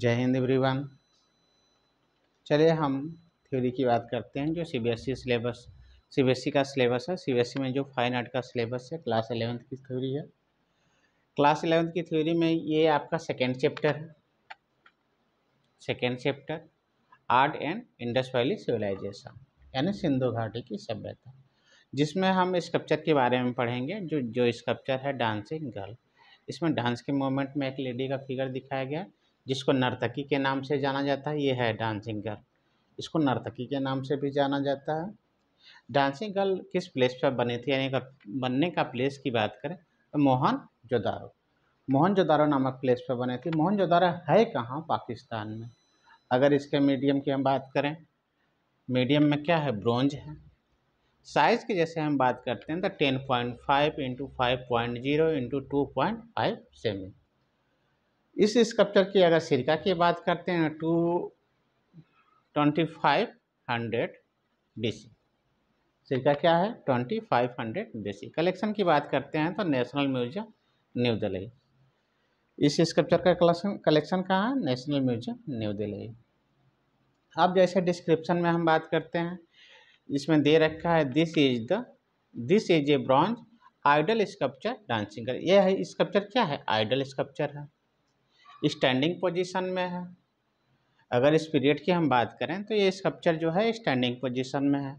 जय हिंद एवरीवन चलिए हम थ्योरी की बात करते हैं जो सीबीएसई सिलेबस सीबीएसई का सिलेबस है सीबीएसई e में जो फाइन आर्ट का सिलेबस है क्लास एलेवेंथ की थ्योरी है क्लास एलेवेंथ की थ्योरी में ये आपका सेकेंड चैप्टर है second chapter art and Indus valley civilisation यानी सिंधु घाटी की सभ्यता जिसमें हम स्कप्चर के बारे में पढ़ेंगे जो जो स्कप्चर है डांसिंग गर्ल इसमें डांस के मोमेंट में एक लेडी का फिगर दिखाया गया है जिसको नर्तकी के नाम से जाना जाता है ये है डांसिंग गर्ल इसको नर्तकी के नाम से भी जाना जाता है डांसिंग गर्ल किस प्लेस पर बनी थी यानी बनने का प्लेस की बात करें तो मोहन जोदारो मोहन जोदारो नामक प्लेस पर बने थे मोहन जोदारो है कहाँ पाकिस्तान में अगर इसके मीडियम की हम बात करें मीडियम में क्या है ब्रोंज है साइज़ की जैसे हम बात करते हैं तो ten point five into five point zero into two point five सेमी इस स्कल्पचर की अगर सिरका की बात करते हैं two twenty five hundred BC circa क्या है twenty five hundred BC collection की बात करते हैं तो नेशनल म्यूजियम न्यू दिल्ली इस स्कल्पचर का कलेक्शन कलेक्शन कहाँ है नेशनल म्यूजियम न्यू दिल्ली अब जैसे डिस्क्रिप्शन में हम बात करते हैं इसमें दे रखा है this is the this is a bronze idol sculpture dancing यह है स्कल्पचर क्या है आइडल स्कल्पचर है स्टैंडिंग पोजीशन में है अगर इस पीरियड की हम बात करें तो ये स्कप्चर जो है स्टैंडिंग पोजीशन में है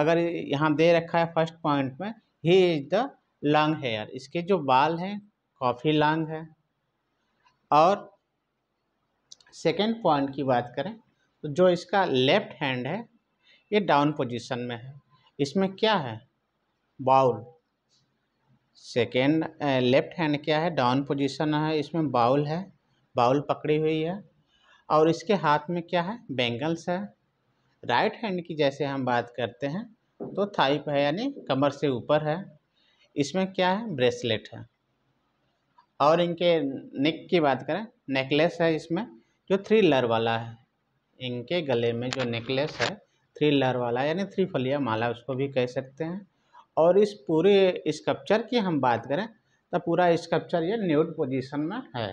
अगर यहाँ दे रखा है फर्स्ट पॉइंट में ही इज द लॉन्ग हेयर इसके जो बाल हैं काफ़ी लॉन्ग है और सेकेंड पॉइंट की बात करें तो जो इसका लेफ्ट हैंड है ये डाउन पोजीशन में है इसमें क्या है बाउल सेकेंड लेफ्ट हैंड क्या है डाउन पोजीशन है इसमें बाउल है बाउल पकड़ी हुई है और इसके हाथ में क्या है बेंगल्स है राइट हैंड की जैसे हम बात करते हैं तो थाइप है यानी कमर से ऊपर है इसमें क्या है ब्रेसलेट है और इनके नेक की बात करें नेकलेस है इसमें जो थ्री लर वाला है इनके गले में जो नेकलेस है थ्री लर वाला यानी थ्री फलिया माला उसको भी कह सकते हैं और इस पूरे स्कप्चर की हम बात करें तो पूरा स्कप्चर ये न्यूड पोजीशन में है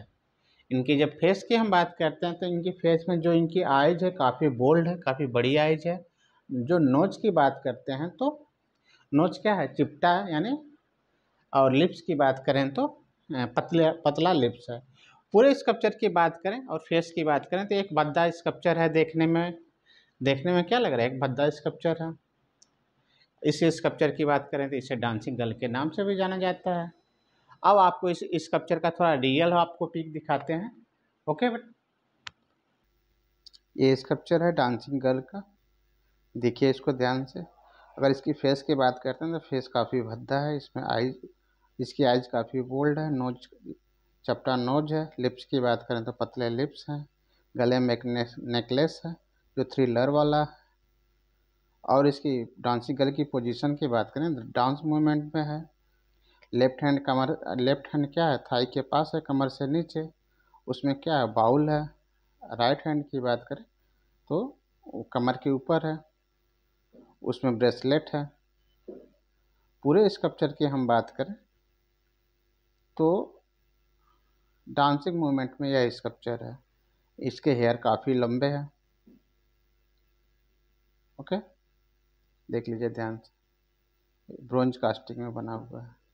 इनकी जब फेस की हम बात करते हैं तो इनकी फेस में जो इनकी आइज है काफ़ी बोल्ड है काफ़ी बड़ी आइज है जो नोच की बात करते हैं तो नोच क्या है चिपटा है यानी और लिप्स की बात करें तो पतला पतला लिप्स है पूरे स्कप्चर की बात करें और फेस की बात करें तो एक भद्दा स्कप्चर है देखने में देखने में क्या लग रहा है एक भद्दा स्कप्चर है इसी स्कप्चर की बात करें तो इसे डांसिंग गर्ल के नाम से भी जाना जाता है अब आपको इस स्कप्चर का थोड़ा रियल आपको पिक दिखाते हैं ओके बट ये स्कप्चर है डांसिंग गर्ल का देखिए इसको ध्यान से अगर इसकी फेस की बात करते हैं तो फेस काफ़ी भद्दा है इसमें आईज इसकी आइज काफ़ी बोल्ड है नोज चपटा नोज है लिप्स की बात करें तो पतले लिप्स हैं गले में एक नेकलेस है जो थ्री लर वाला है और इसकी डांसिंग गर्ल की पोजीशन की बात करें तो डांस मूवमेंट में है लेफ्ट हैंड कमर लेफ्ट हैंड क्या है थाई के पास है कमर से नीचे उसमें क्या है बाउल है राइट हैंड की बात करें तो कमर के ऊपर है उसमें ब्रेसलेट है पूरे स्कप्चर की हम बात करें तो डांसिंग मूवमेंट में यह स्कप्चर है इसके हेयर काफ़ी लंबे हैं ओके देख लीजिए ध्यान से ब्रोंज कास्टिंग में बना हुआ है